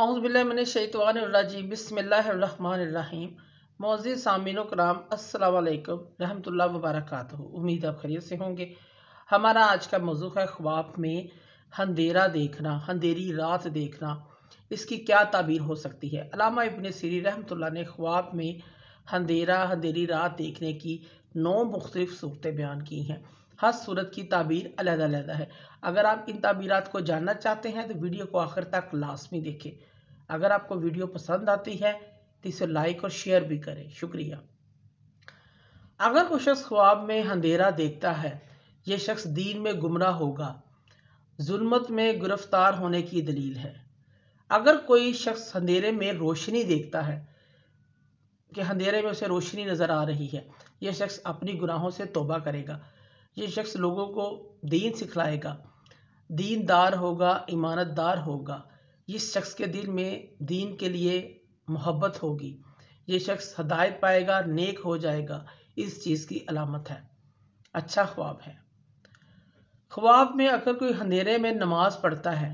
आउज़बिल्लाजी बिसमीम मौजी सामिन कराम असलकम ला वबरक उम्मीद आप खरीद से होंगे हमारा आज का मौजू है ख्वाब में अंधेरा देखना अंधेरी रात देखना इसकी क्या ताबीर हो सकती है अलामा इबन सीरी रहमतुल्लाह ने ख्वाब में अंधेरा अंधेरी रात देखने की नौ मुख्तलिफ़ सूरतें बयान की हैं हर सूरत की ताबीर अलग अलग है अगर आप इन ताबीरत को जानना चाहते हैं तो वीडियो को आखिर तक लाजमी देखें अगर आपको वीडियो पसंद आती है तो इसे लाइक और शेयर भी करें शुक्रिया अगर कोई शख्स ख्वाब में अंधेरा देखता है यह शख्स दीन में गुमराह होगा जुल्मत में गिरफ्तार होने की दलील है अगर कोई शख्स अंधेरे में रोशनी देखता है कि अंधेरे में उसे रोशनी नज़र आ रही है यह शख्स अपनी गुनाहों से तोबा करेगा ये शख्स लोगों को दीन सिखलाएगा दीनदार होगा इमानतदार होगा इस शख्स के दिल में दीन के लिए मोहब्बत होगी ये शख्स हदायत पाएगा नेक हो जाएगा इस चीज़ की अलामत है अच्छा ख्वाब है ख्वाब में अगर कोई हनेरे में नमाज पढ़ता है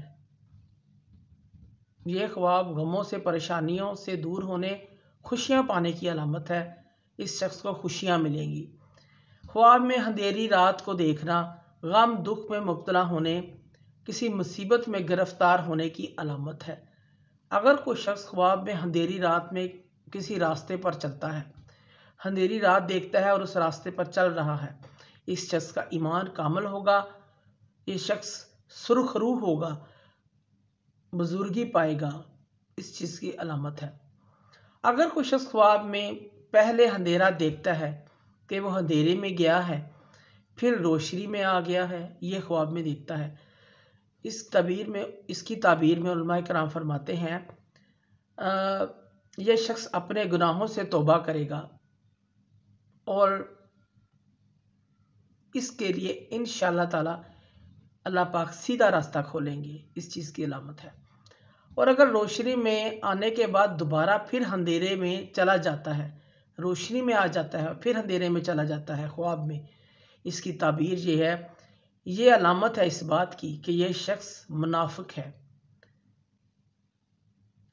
यह ख्वाब गमों से परेशानियों से दूर होने खुशियाँ पाने की अलामत है इस शख्स को खुशियाँ मिलेंगी ख्वाब में अंधेरी रात को देखना गम दुख में मुबतला होने किसी मुसीबत में गिरफ्तार होने की अलामत है अगर कोई शख्स ख्वाब में अंधेरी रात में किसी रास्ते पर चलता है अंधेरी रात देखता है और उस रास्ते पर चल रहा है इस शख्स का ईमान कामल होगा ये शख्स सुरख रूह होगा बुजुर्गी पाएगा इस चीज़ की अलामत है अगर कोई शख्स ख्वाब में पहले अंधेरा देखता है कि वह अंधेरे में गया है फिर रोशनी में आ गया है ये ख्वाब में देखता है इस तबीर में इसकी ताबीर में कराम फरमाते हैं यह शख्स अपने गुनाहों से तोबा करेगा और इसके लिए इन ताला अल्लाह पाक सीधा रास्ता खोलेंगे इस चीज़ की अलामत है और अगर रोशनी में आने के बाद दोबारा फिर अंधेरे में चला जाता है रोशनी में आ जाता है फिर अंधेरे में चला जाता है ख्वाब में इसकी ताबीर ये है ये अलामत है इस बात की कि यह शख्स मुनाफिक है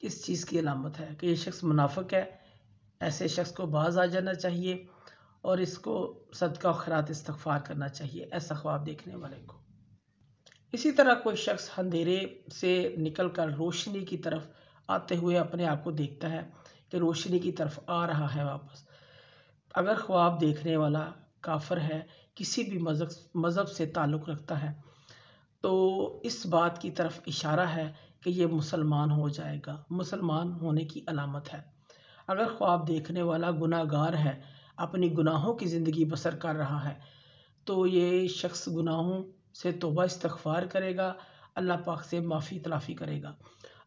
इस चीज़ की अलामत है कि यह शख्स मुनाफिक है ऐसे शख्स को बाज आ जाना चाहिए और इसको सदका खरात इस्तफ़ार करना चाहिए ऐसा ख्वाब देखने वाले को इसी तरह कोई शख्स अंधेरे से निकल कर रोशनी की तरफ आते हुए अपने आप को देखता है कि तो रोशनी की तरफ आ रहा है वापस अगर ख्वाब देखने वाला काफर है किसी भी मज़हब मज़हब से ताल्लुक़ रखता है तो इस बात की तरफ इशारा है कि ये मुसलमान हो जाएगा मुसलमान होने की अलामत है अगर ख्वाब देखने वाला गुनागार है अपनी गुनाहों की ज़िंदगी बसर कर रहा है तो ये शख्स गुनाहों से तोबा इस्तगफार करेगा अल्लाह पाक से माफ़ी तलाफ़ी करेगा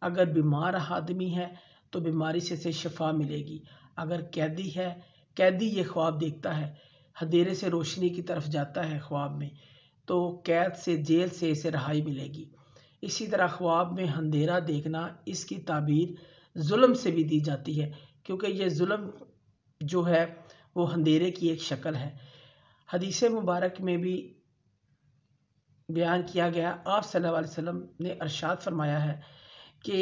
अगर बीमार आदमी है तो बीमारी से इसे शफा मिलेगी अगर कैदी है कैदी ये ख्वाब देखता है हदेरे से रोशनी की तरफ जाता है ख्वाब में तो कैद से जेल से इसे रहाई मिलेगी इसी तरह ख्वाब में अंधेरा देखना इसकी ताबीर जुल्म से भी दी जाती है क्योंकि ये जुल्म जो है वो अंधेरे की एक शक्ल है हदीस मुबारक में भी बयान किया गया आप सल्लल्लाहु अलैहि वसल्लम ने अरशाद फरमाया है कि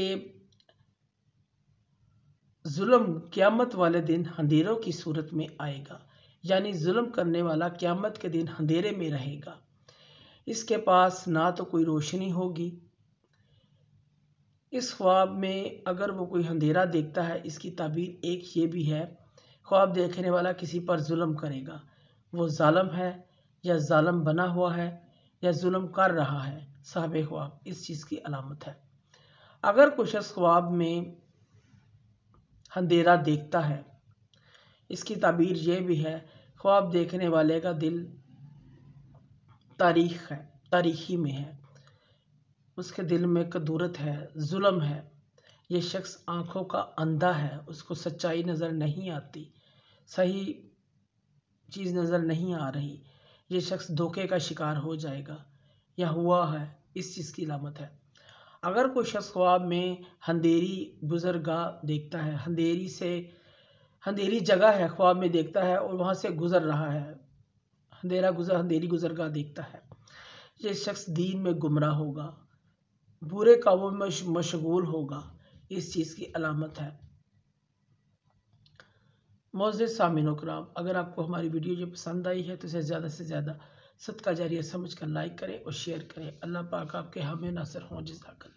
जुल्म क़्यामत वाले दिन अंधेरों की सूरत में आएगा यानी जुल्म करने वाला क़्यामत के दिन अंधेरे में रहेगा इसके पास ना तो कोई रोशनी होगी इस ख्वाब में अगर वो कोई अंधेरा देखता है इसकी तबीर एक ये भी है ख्वाब देखने वाला किसी पर जुल्म करेगा वो ालम है या ालम बना हुआ है या जुल्म कर रहा है साहब ख्वाब इस चीज़ की अलामत है अगर कोई शख्स ख्वाब में अंधेरा देखता है इसकी तबीर यह भी है ख्वाब देखने वाले का दिल तारीख है तारीखी में है उसके दिल में कदूरत है जुल्म है ये शख्स आँखों का अंधा है उसको सच्चाई नज़र नहीं आती सही चीज़ नज़र नहीं आ रही ये शख्स धोखे का शिकार हो जाएगा या हुआ है इस चीज़ की लामत है अगर कोई शख्स ख्वाब में अंधेरी गुजरगा देखता है अंधेरी से अंधेरी जगह है ख्वाब में देखता है और वहाँ से गुजर रहा है अंधेरा गुजर अंधेरी गुजरगा देखता है ये शख्स दीन में गुमराह होगा बुरे कामों में मशगूल होगा इस चीज़ की अलामत है मोज़ सामिन कराम अगर आपको हमारी वीडियो जो पसंद आई है तो इसे ज़्यादा से ज़्यादा सदका जारिया समझ कर लाइक करें और शेयर करें अल्लाह पाक आपके हमें नसर हों जजाकल्ला